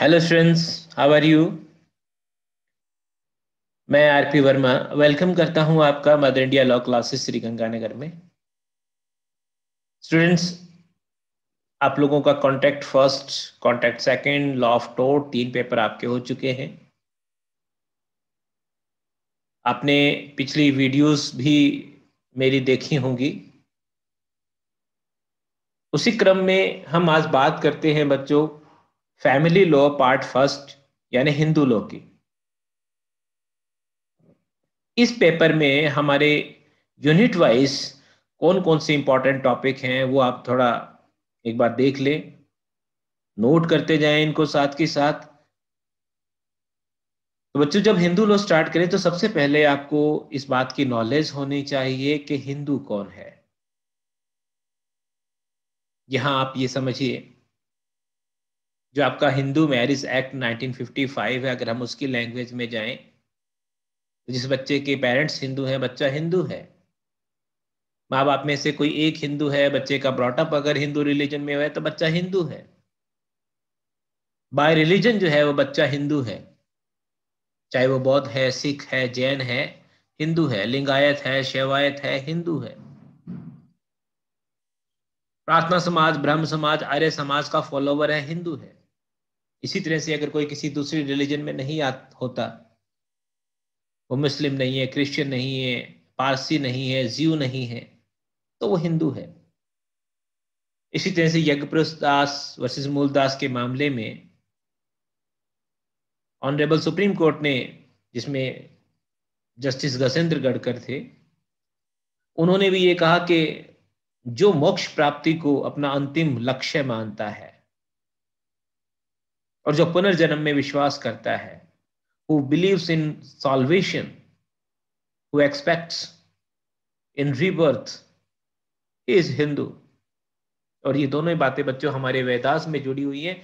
hello students how are you मैं RP Verma welcome करता हूं आपका mother India law classes Shri Ganganagar में स्टूडेंट्स आप लोगों का contact first contact second law of टोट तीन पेपर आपके हो चुके हैं आपने पिछली वीडियोस भी मेरी देखी होंगी उसी क्रम में हम आज बात करते हैं बच्चों फैमिली लॉ पार्ट फर्स्ट यानी हिंदू लॉ की इस पेपर में हमारे यूनिट वाइज कौन कौन से इंपॉर्टेंट टॉपिक हैं वो आप थोड़ा एक बार देख लें नोट करते जाएं इनको साथ के साथ तो बच्चों जब हिंदू लॉ स्टार्ट करें तो सबसे पहले आपको इस बात की नॉलेज होनी चाहिए कि हिंदू कौन है यहां आप ये समझिए जो आपका हिंदू मैरिज एक्ट 1955 है अगर हम उसकी लैंग्वेज में जाएं तो जिस बच्चे के पेरेंट्स हिंदू हैं बच्चा हिंदू है माँ बाप में से कोई एक हिंदू है बच्चे का ब्रॉटअप अगर हिंदू रिलीजन में हुआ है तो बच्चा हिंदू है बाय रिलीजन जो है वो बच्चा हिंदू है चाहे वो बौद्ध है सिख है जैन है हिंदू है लिंगायत है शैवायत है हिंदू है प्रार्थना समाज ब्रह्म समाज आर्य समाज का फॉलोवर है हिंदू है इसी तरह से अगर कोई किसी दूसरी रिलीजन में नहीं आ, होता वो मुस्लिम नहीं है क्रिश्चियन नहीं है पारसी नहीं है जीव नहीं है तो वो हिंदू है इसी तरह से यज्ञप्रस्थ दास वर्सेस मूलदास के मामले में ऑनरेबल सुप्रीम कोर्ट ने जिसमें जस्टिस गसेंद्र गडकर थे उन्होंने भी ये कहा कि जो मोक्ष प्राप्ति को अपना अंतिम लक्ष्य मानता है और जो पुनर्जन्म में विश्वास करता है who believe in salvation who expects in rebirth is Hindu और ये दोनों ही बातें बच्चों हमारे वेदास में जुड़ी हुई है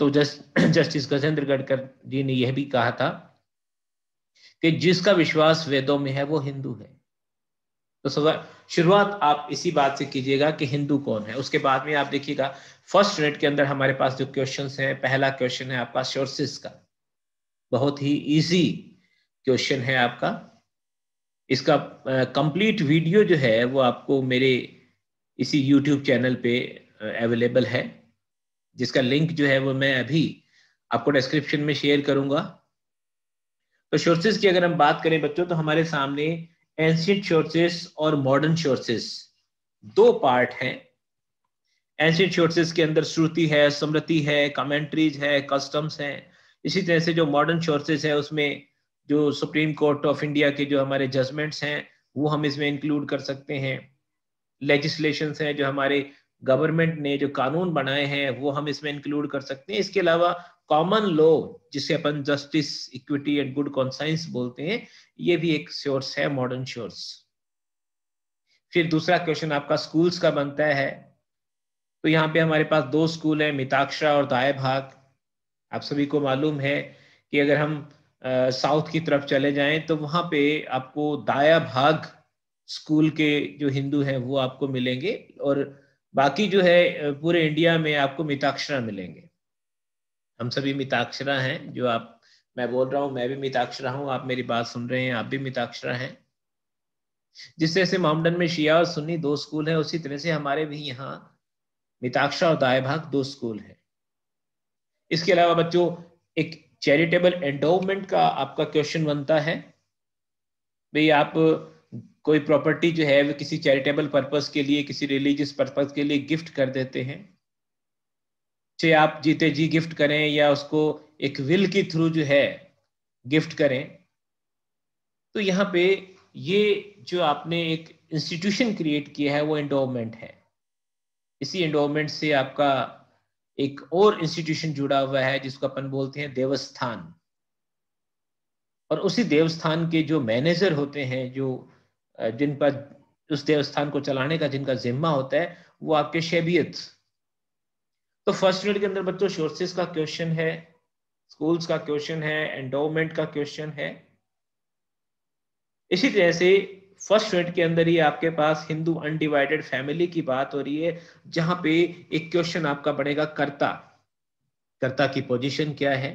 तो जस्ट जस्टिस गजेंद्र गडकर जी ने यह भी कहा था कि जिसका विश्वास वेदों में है वो हिंदू है तो सब शुरुआत आप इसी बात से कीजिएगा कि हिंदू कौन है उसके बाद में आप देखिएगा फर्स्ट यूनिट के अंदर हमारे पास जो क्वेश्चन है पहला क्वेश्चन है आपका सोर्सिस का बहुत ही इजी क्वेश्चन है आपका इसका कंप्लीट वीडियो जो है वो आपको मेरे इसी यूट्यूब चैनल पे अवेलेबल है जिसका लिंक जो है वो मैं अभी आपको डिस्क्रिप्शन में शेयर करूंगा तो सोर्सेज की अगर हम बात करें बच्चों तो हमारे सामने एंशियंट सोर्सेस और मॉडर्न सोर्सेस दो पार्ट हैं एंशियंट सोर्सेस के अंदर श्रुति है स्मृति है कमेंट्रीज है कस्टम्स हैं इसी तरह से जो मॉडर्न सोर्सेस है उसमें जो सुप्रीम कोर्ट ऑफ इंडिया के जो हमारे जजमेंट्स हैं वो हम इसमें इंक्लूड कर सकते हैं लेजिस्लेशन हैं जो हमारे गवर्नमेंट ने जो कानून बनाए हैं वो हम इसमें इंक्लूड कर सकते हैं इसके अलावा कॉमन लॉ जिसे अपन justice equity and good conscience बोलते हैं ये भी एक सोर्स है मॉडर्न सोर्स फिर दूसरा क्वेश्चन आपका स्कूल्स का बनता है तो यहाँ पे हमारे पास दो स्कूल है मिताक्षरा और दाय भाग आप सभी को मालूम है कि अगर हम साउथ की तरफ चले जाएं तो वहां पे आपको दाया भाग स्कूल के जो हिंदू हैं वो आपको मिलेंगे और बाकी जो है पूरे इंडिया में आपको मिताक्षरा मिलेंगे हम सभी मिताक्षरा हैं जो आप मैं बोल रहा हूँ मैं भी मिताक्षरा हूँ आप मेरी बात सुन रहे हैं आप भी मिताक्षरा हैं जिस तरह से माउंटन में शिया और सुन्नी दो स्कूल हैं उसी तरह से हमारे भी यहाँ मिताक्षरा और दायभाग भाग दो स्कूल है इसके अलावा बच्चों एक चैरिटेबल एंडोमेंट का आपका क्वेश्चन बनता है भाई आप कोई प्रॉपर्टी जो है वो किसी चैरिटेबल पर्पस के लिए किसी रिलीजियस पर्पस के लिए गिफ्ट कर देते हैं से आप जीते जी गिफ्ट करें या उसको एक विल के थ्रू जो है गिफ्ट करें तो यहाँ पे ये जो आपने एक इंस्टीट्यूशन क्रिएट किया है वो एंडोमेंट है इसी एंडोमेंट से आपका एक और इंस्टीट्यूशन जुड़ा हुआ है जिसको अपन बोलते हैं देवस्थान और उसी देवस्थान के जो मैनेजर होते हैं जो जिन पर उस देवस्थान को चलाने का जिनका जिम्मा होता है वो आपके शेबियत तो फर्स्ट यूनिट के अंदर बच्चों सोर्सेस का क्वेश्चन है स्कूल्स का क्वेश्चन है एंडोमेंट का क्वेश्चन है इसी तरह से फर्स्ट यूनिट के अंदर ही आपके पास हिंदू अनडिवाइडेड फैमिली की बात हो रही है जहां पे एक क्वेश्चन आपका बनेगा कर्ता कर्ता की पोजीशन क्या है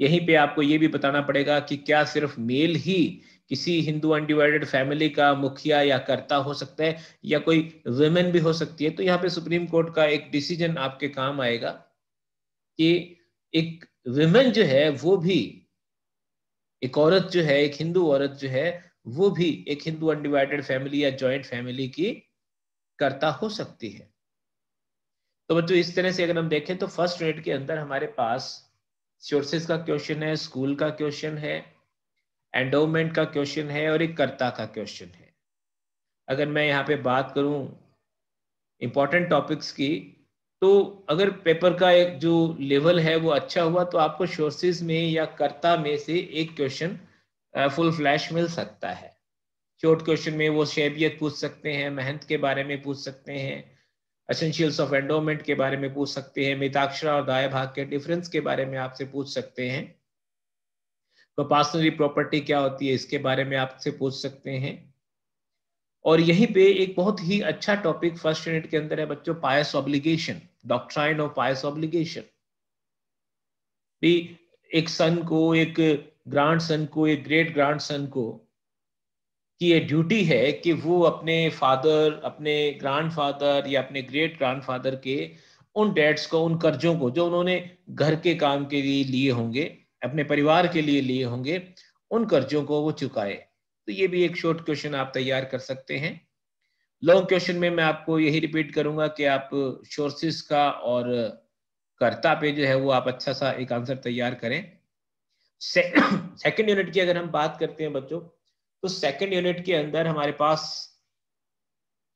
यहीं पे आपको ये भी बताना पड़ेगा कि क्या सिर्फ मेल ही किसी हिंदू अनडिवाइडेड फैमिली का मुखिया या कर्ता हो सकता है या कोई वेमेन भी हो सकती है तो यहाँ पे सुप्रीम कोर्ट का एक डिसीजन आपके काम आएगा कि एक वेमेन जो है वो भी एक औरत जो है एक हिंदू औरत जो है वो भी एक हिंदू अनडिवाइडेड फैमिली या ज्वाइंट फैमिली की कर्ता हो सकती है तो बच्चों इस तरह से अगर हम देखें तो फर्स्ट यूनिट के अंदर हमारे पास सोर्सेज का क्वेश्चन है स्कूल का क्वेश्चन है एंडोमेंट का क्वेश्चन है और एक कर्ता का क्वेश्चन है अगर मैं यहाँ पे बात करूँ इंपॉर्टेंट टॉपिक्स की तो अगर पेपर का एक जो लेवल है वो अच्छा हुआ तो आपको सोर्सेज में या कर्ता में से एक क्वेश्चन फुल फ्लैश मिल सकता है शॉर्ट क्वेश्चन में वो शेबियत पूछ सकते हैं महंत के बारे में पूछ सकते हैं असेंशियल्स ऑफ एंडोमेंट के बारे में पूछ सकते हैं मिताक्षरा और दाए भाग के डिफरेंस के बारे में आपसे पूछ सकते हैं तो पार्सनरी प्रॉपर्टी क्या होती है इसके बारे में आपसे पूछ सकते हैं और यहीं पे एक बहुत ही अच्छा टॉपिक फर्स्ट यूनिट के अंदर है बच्चों pious obligation doctrine of pious obligation भी एक सन को एक ग्रांड सन को एक ग्रेट ग्रांड सन को कि ये ड्यूटी है कि वो अपने फादर अपने ग्रांड फादर या अपने ग्रेट ग्रांड फादर के उन डेट्स को उन कर्जों को जो उन्होंने घर के काम के लिए लिए होंगे अपने परिवार के लिए लिए होंगे उन कर्जों को वो चुकाए तो ये भी एक शॉर्ट क्वेश्चन आप तैयार कर सकते हैं लॉन्ग क्वेश्चन में मैं आपको यही रिपीट करूंगा कि आप सोर्सेस का और कर्ता पे जो है वो आप अच्छा सा एक आंसर तैयार करें सेकेंड यूनिट की अगर हम बात करते हैं बच्चों तो सेकेंड यूनिट के अंदर हमारे पास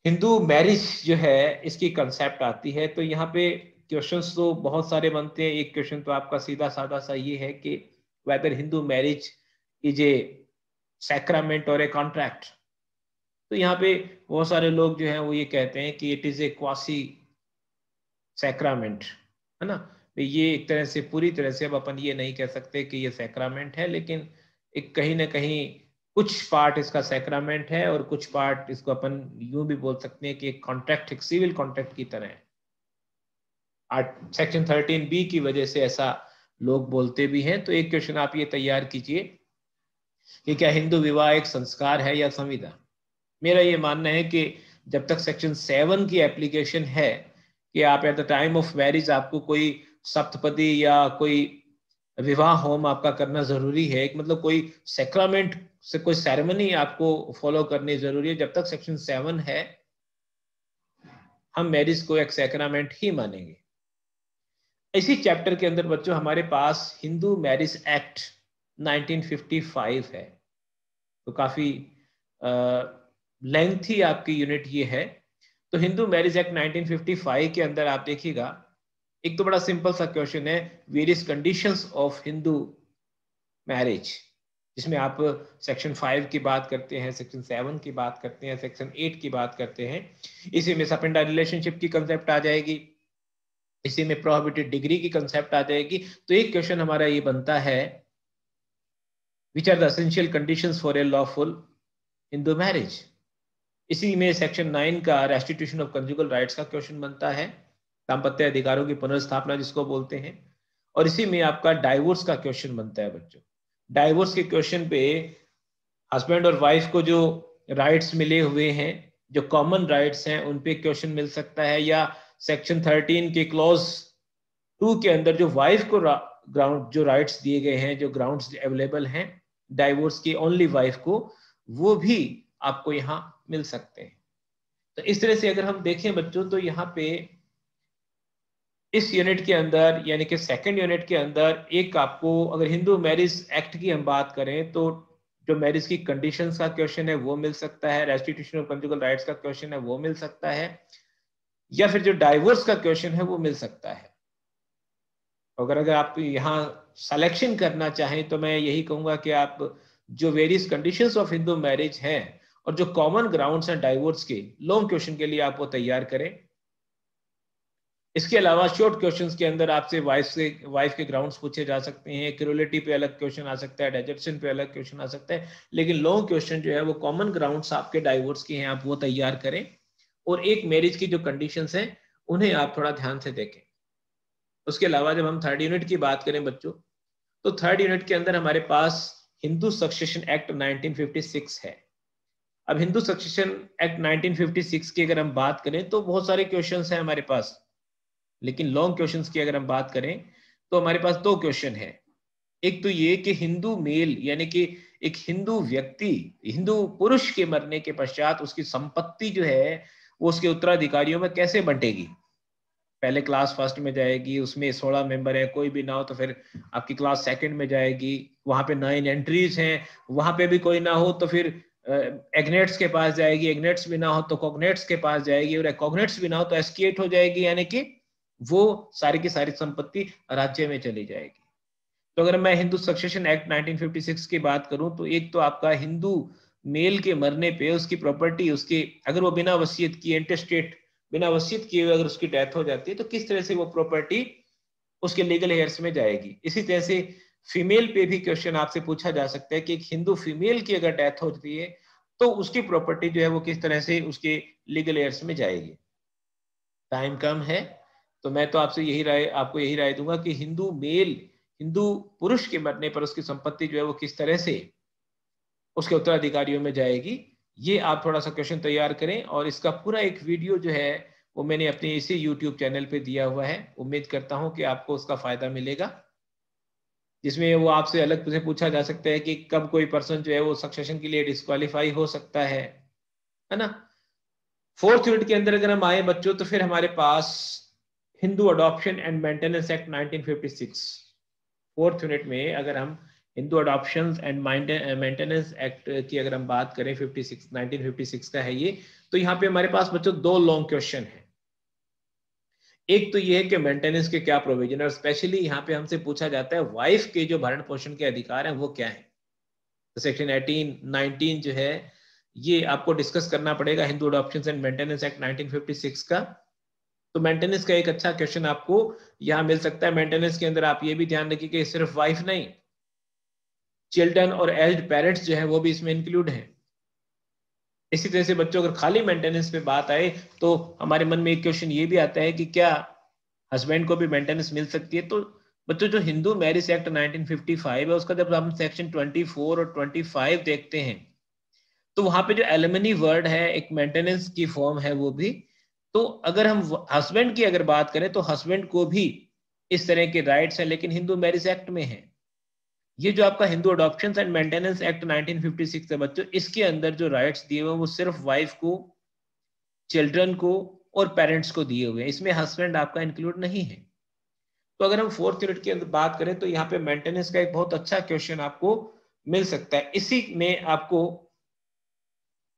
हिंदू मैरिज जो है इसकी कंसेप्ट आती है तो यहाँ पे क्वेश्चंस तो बहुत सारे बनते हैं एक क्वेश्चन तो आपका सीधा साधा सा ये है कि whether Hindu marriage is a sacrament और ए कॉन्ट्रैक्ट तो यहाँ पे बहुत सारे लोग जो है वो ये कहते हैं कि it is a quasi sacrament है ना तो ये एक तरह से पूरी तरह से अब अपन ये नहीं कह सकते कि ये सैक्रामेंट है लेकिन एक कहीं ना कहीं कुछ पार्ट इसका सैक्रामेंट है और कुछ पार्ट इसको अपन यूं भी बोल सकते हैं कि एक कॉन्ट्रैक्ट एक सिविल कॉन्ट्रैक्ट की तरह है सेक्शन थर्टीन बी की वजह से ऐसा लोग बोलते भी हैं तो एक क्वेश्चन आप ये तैयार कीजिए कि क्या हिंदू विवाह एक संस्कार है या संविधान मेरा ये मानना है कि जब तक सेक्शन सेवन की एप्लीकेशन है कि आप at the time of marriage आपको कोई सप्तपदी या कोई विवाह होम आपका करना जरूरी है एक मतलब कोई सेक्रामेंट से कोई सेरेमनी आपको फॉलो करनी जरूरी है जब तक सेक्शन सेवन है हम मैरिज को एक सेक्रामेंट ही मानेंगे इसी चैप्टर के अंदर बच्चों हमारे पास हिंदू मैरिज एक्ट 1955 है तो काफ़ी लेंथी आपकी यूनिट ये है तो हिंदू मैरिज एक्ट 1955 के अंदर आप देखिएगा एक तो बड़ा सिंपल सा क्वेश्चन है various conditions of Hindu marriage जिसमें आप सेक्शन फाइव की बात करते हैं सेक्शन सेवन की बात करते हैं सेक्शन एट की बात करते हैं इसी में सपेंडा रिलेशनशिप की कंसेप्ट आ जाएगी इसी में प्रोहिबिटेड डिग्री की कंसेप्ट आ जाएगी तो एक क्वेश्चन हमारा ये बनता है which are the essential for a lawful Hindu marriage इसी में सेक्शन नाइन का रेस्टिट्यूशन ऑफ कंजुगल राइट्स का क्वेश्चन बनता है दाम्पत्य अधिकारों की पुनर्स्थापना जिसको बोलते हैं और इसी में आपका डाइवोर्स का क्वेश्चन बनता है बच्चों डाइवोर्स के क्वेश्चन पे हस्बैंड और वाइफ को जो राइट्स मिले हुए हैं जो कॉमन राइट्स हैं उन पे क्वेश्चन मिल सकता है या सेक्शन 13 के क्लॉज टू के अंदर जो वाइफ को ग्राउंड जो राइट्स दिए गए हैं जो ग्राउंड्स अवेलेबल हैं डाइवोर्स की ओनली वाइफ को वो भी आपको यहाँ मिल सकते हैं तो इस तरह से अगर हम देखें बच्चों तो यहाँ पे इस यूनिट के अंदर यानी कि सेकंड यूनिट के अंदर एक आपको अगर हिंदू मैरिज एक्ट की हम बात करें तो जो मैरिज की कंडीशन का क्वेश्चन है वो मिल सकता है रेस्टिट्यूशन ऑफ कंजुगल राइट्स का क्वेश्चन है वो मिल सकता है या फिर जो डाइवोर्स का क्वेश्चन है वो मिल सकता है अगर अगर आप यहाँ सेलेक्शन करना चाहें तो मैं यही कहूंगा कि आप जो various condition of Hindu marriage हैं और जो कॉमन ग्राउंड हैं डाइवोर्स के लॉन्ग क्वेश्चन के लिए आप वो तैयार करें इसके अलावा शॉर्ट क्वेश्चन के अंदर आपसे वाइफ से वाइफ के ग्राउंड्स पूछे जा सकते हैं क्रोलिटी पे अलग क्वेश्चन आ सकता है डाइजेशन पे अलग क्वेश्चन आ सकता है लेकिन लॉन्ग क्वेश्चन जो है वो कॉमन ग्राउंड्स आपके डाइवोर्स के हैं आप वो तैयार करें और एक मैरिज की जो कंडीशन है उन्हें आप थोड़ा ध्यान से देखें उसके अलावा जब हम थर्ड यूनिट की बात करें बच्चों तो थर्ड यूनिट के अंदर हमारे पास हिंदू सक्सेशन एक्ट 1956 है अब हिंदू सक्सेशन एक्ट 1956 की अगर हम बात करें तो बहुत सारे क्वेश्चंस हैं हमारे पास लेकिन लॉन्ग क्वेश्चंस की अगर हम बात करें तो हमारे पास दो क्वेश्चन है एक तो ये कि हिंदू मेल यानी कि एक हिंदू व्यक्ति हिंदू पुरुष के मरने के पश्चात उसकी संपत्ति जो है वो उसके उत्तराधिकारियों में कैसे बंटेगी पहले क्लास फर्स्ट में जाएगी उसमें सोलह मेंबर है कोई भी ना हो तो फिर आपकी क्लास सेकंड में जाएगी वहां पे नाइन एंट्रीज हैं वहां पे भी कोई ना हो तो फिर एग्नेट्स के पास जाएगी एग्नेट्स भी ना हो तो कॉग्नेट्स के पास जाएगी और कॉग्नेट्स भी ना हो तो एसकेट हो जाएगी यानी कि वो सारी की सारी संपत्ति राज्य में चली जाएगी तो अगर मैं हिंदू सक्सेशन एक्ट 1956 की बात करूं तो एक तो आपका हिंदू मेल के मरने पे उसकी प्रॉपर्टी उसके अगर वो बिना वसीयत किए इंटरस्टेट बिना वसीयत किए अगर उसकी डेथ हो जाती है तो किस तरह से वो प्रॉपर्टी उसके लीगल हेयर्स में जाएगी इसी तरह से फीमेल पे भी क्वेश्चन आपसे पूछा जा सकता है कि एक हिंदू फीमेल की अगर डेथ हो जाती है तो उसकी प्रॉपर्टी जो है वो किस तरह से उसके लीगल एयर्स में जाएगी टाइम कम है तो मैं तो आपसे यही राय आपको यही राय दूंगा कि हिंदू मेल हिंदू पुरुष के मरने पर उसकी संपत्ति जो है वो किस तरह से उसके उत्तराधिकारियों में जाएगी ये आप थोड़ा सा क्वेश्चन तैयार करें और इसका पूरा एक वीडियो जो है वो मैंने अपने इसी यूट्यूब चैनल पे दिया हुआ है उम्मीद करता हूं कि आपको उसका फायदा मिलेगा जिसमें वो आपसे अलग से पूछा जा सकता है कि कब कोई पर्सन जो है वो सक्सेशन के लिए डिस्कालीफाई हो सकता है है ना फोर्थ यूनिट के अंदर अगर हम आए बच्चों तो फिर हमारे पास Hindu adoption and maintenance act 1956 fourth unit में अगर हम Hindu adoption and maintenance act की अगर हम बात करें 56 1956 का है ये तो यहाँ पे हमारे पास बच्चों दो लॉन्ग क्वेश्चन है एक तो ये है कि मेंटेनेंस के क्या प्रोविजन है और स्पेशली यहाँ पे हमसे पूछा जाता है वाइफ के जो भरण पोषण के अधिकार हैं वो क्या है तो सेक्शन एटीन नाइनटीन जो है ये आपको डिस्कस करना पड़ेगा Hindu adoption and maintenance act six का तो मेंटेनेंस का एक अच्छा क्वेश्चन आपको यहाँ मिल सकता है मेंटेनेंस के अंदर आप ये भी ध्यान रखिए कि सिर्फ वाइफ नहीं चिल्ड्रन और एज्ड पेरेंट्स जो है वो भी इसमें इंक्लूड है इसी तरह से बच्चों अगर खाली मेंटेनेंस पे बात आए तो हमारे मन में एक क्वेश्चन ये भी आता है कि क्या हस्बैंड को भी मेंटेनेंस मिल सकती है तो बच्चों जो हिंदू मैरिज एक्ट 1955 है उसका जब हम सेक्शन 24 और 25 देखते हैं तो वहां पे जो एलिमनी वर्ड है एक मेंटेनेंस की फॉर्म है वो भी तो अगर हम हस्बैंड की अगर बात करें तो हस्बैंड को भी इस तरह के राइट्स हैं लेकिन हिंदू मैरिज एक्ट में है ये जो आपका Hindu adoption and maintenance act 1956 है बच्चों इसके अंदर जो राइट्स दिए हुए वो सिर्फ वाइफ को चिल्ड्रन को और पेरेंट्स को दिए हुए हैं इसमें हस्बैंड आपका इंक्लूड नहीं है तो अगर हम फोर्थ यूनिट के अंदर बात करें तो यहाँ पे मेंटेनेंस का एक बहुत अच्छा क्वेश्चन आपको मिल सकता है इसी में आपको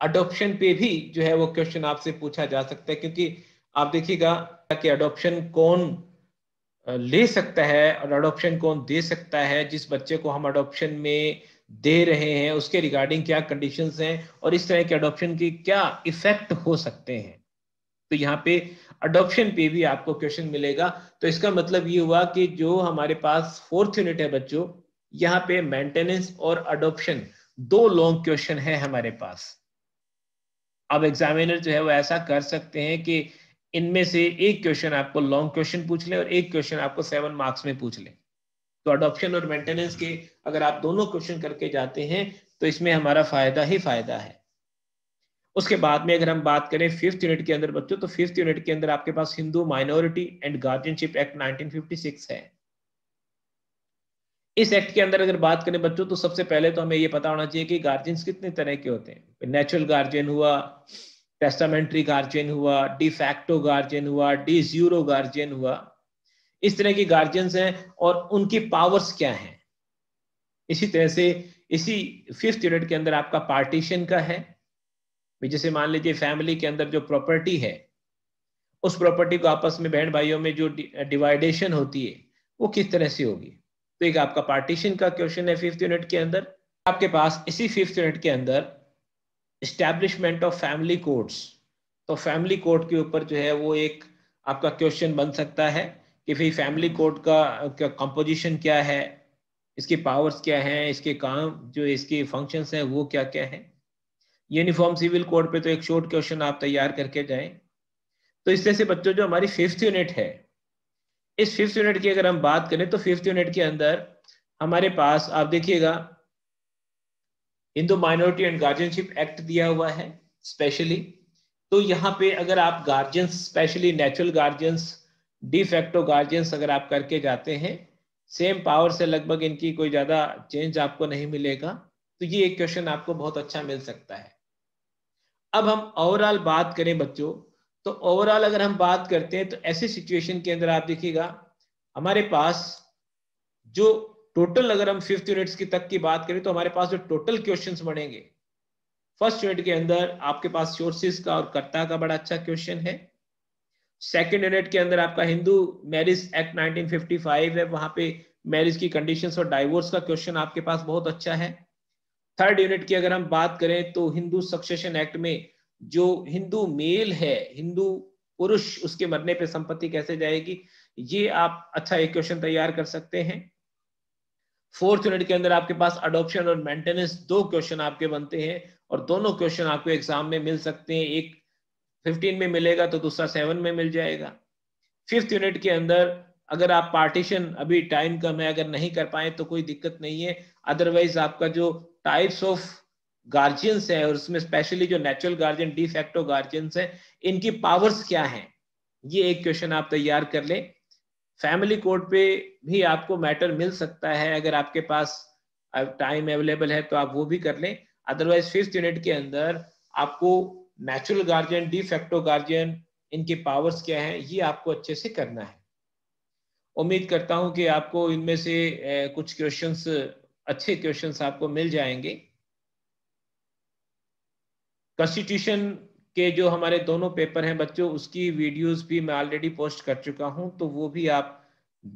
अडोप्शन पे भी जो है वो क्वेश्चन आपसे पूछा जा सकता है क्योंकि आप देखिएगा कि अडोप्शन कौन ले सकता है और अडोप्शन कौन दे सकता है जिस बच्चे को हम अडोप्शन में दे रहे हैं उसके रिगार्डिंग क्या कंडीशन हैं और इस तरह के अडोप्शन के क्या इफेक्ट हो सकते हैं तो यहाँ पे अडोप्शन पे भी आपको क्वेश्चन मिलेगा तो इसका मतलब ये हुआ कि जो हमारे पास फोर्थ यूनिट है बच्चों यहाँ पे मेंटेनेंस और अडोप्शन दो लॉन्ग क्वेश्चन है हमारे पास अब एग्जामिनर जो है वो ऐसा कर सकते हैं कि इनमें से एक क्वेश्चन आपको लॉन्ग क्वेश्चन पूछ ले और एक क्वेश्चन आपको सेवन मार्क्स में पूछ ले तो अडोप्शन और मेंटेनेंस के अगर आप दोनों क्वेश्चन करके जाते हैं तो इसमें हमारा फायदा ही फायदा है उसके बाद में अगर हम बात करें फिफ्थ यूनिट के अंदर बच्चों तो फिफ्थ यूनिट के अंदर आपके पास Hindu minority and guardianship act 1956 है इस एक्ट के अंदर अगर बात करें बच्चों तो सबसे पहले तो हमें यह पता होना चाहिए कि गार्जियंस कितने तरह के होते हैं नेचुरल गार्जियन हुआ टेस्टामेंट्री गार्जियन हुआ डी फैक्टो गार्जियन हुआ डी जीरो गार्जियन हुआ इस तरह के गार्जियंस हैं और उनकी पावर्स क्या हैं इसी तरह से इसी फिफ्थ यूनिट के अंदर आपका पार्टीशन का है जैसे मान लीजिए फैमिली के अंदर जो प्रॉपर्टी है उस प्रॉपर्टी को आपस में बहन भाइयों में जो डिवाइडेशन होती है वो किस तरह से होगी तो एक आपका पार्टीशन का क्वेश्चन है फिफ्थ यूनिट के अंदर आपके पास इसी फिफ्थ यूनिट के अंदर इस्टेब्लिशमेंट ऑफ फैमिली कोर्ट्स तो फैमिली कोर्ट के ऊपर जो है वो एक आपका क्वेश्चन बन सकता है कि भाई फैमिली कोर्ट का कंपोजिशन क्या है इसके पावर्स क्या हैं इसके काम जो इसके फंक्शंस हैं वो क्या क्या हैं यूनिफॉर्म सिविल कोड पे तो एक शॉर्ट क्वेश्चन आप तैयार करके जाएं तो इस तरह से बच्चों जो हमारी फिफ्थ यूनिट है इस फिफ्थ यूनिट की अगर हम बात करें तो फिफ्थ यूनिट के अंदर हमारे पास आप देखिएगा Hindu minority and guardianship act दिया हुआ है स्पेशली तो यहाँ पे अगर आप guardians specially natural guardians de facto guardians अगर आप करके जाते हैं सेम पावर से लगभग इनकी कोई ज़्यादा चेंज आपको नहीं मिलेगा तो ये एक क्वेश्चन आपको बहुत अच्छा मिल सकता है अब हम ओवरऑल बात करें बच्चों तो ओवरऑल अगर हम बात करते हैं तो ऐसी सिचुएशन के अंदर आप देखिएगा हमारे पास जो टोटल अगर हम फिफ्थ यूनिट्स की तक की बात करें तो हमारे पास जो टोटल क्वेश्चंस बनेंगे फर्स्ट यूनिट के अंदर आपके पास सोर्सिस का और कर्ता का बड़ा अच्छा क्वेश्चन है सेकेंड यूनिट के अंदर आपका हिंदू मैरिज एक्ट नाइनटीन है वहां पे मैरिज की कंडीशन और डाइवोर्स का क्वेश्चन आपके पास बहुत अच्छा है थर्ड यूनिट की अगर हम बात करें तो हिंदू सक्सेशन एक्ट में जो हिंदू मेल है हिंदू पुरुष उसके मरने पे संपत्ति कैसे जाएगी ये आप अच्छा एक क्वेश्चन तैयार कर सकते हैं फोर्थ यूनिट के अंदर आपके पास अडोप्शन और मेंटेनेंस दो क्वेश्चन आपके बनते हैं और दोनों क्वेश्चन आपको एग्जाम में मिल सकते हैं एक 15 में मिलेगा तो दूसरा सेवन में मिल जाएगा फिफ्थ यूनिट के अंदर अगर आप पार्टीशन अभी टाइम कम है अगर नहीं कर पाए तो कोई दिक्कत नहीं है अदरवाइज आपका जो टाइप्स ऑफ गार्जियंस है और उसमें स्पेशली जो नेचुरल गार्जियन डिफेक्टो गार्जियंस है इनकी पावर्स क्या है ये एक क्वेश्चन आप तैयार कर लें फैमिली कोर्ट पे भी आपको मैटर मिल सकता है अगर आपके पास टाइम अवेलेबल है तो आप वो भी कर लें अदरवाइज फिफ्थ यूनिट के अंदर आपको नेचुरल गार्जियन डिफेक्टो गार्जियन इनके पावर्स क्या हैं ये आपको अच्छे से करना है उम्मीद करता हूं कि आपको इनमें से कुछ क्वेश्चंस अच्छे क्वेश्चंस आपको मिल जाएंगे कॉन्स्टिट्यूशन के जो हमारे दोनों पेपर हैं बच्चों उसकी वीडियोस भी मैं ऑलरेडी पोस्ट कर चुका हूं तो वो भी आप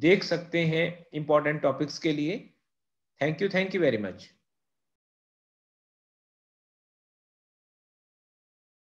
देख सकते हैं इंपॉर्टेंट टॉपिक्स के लिए thank you thank you very much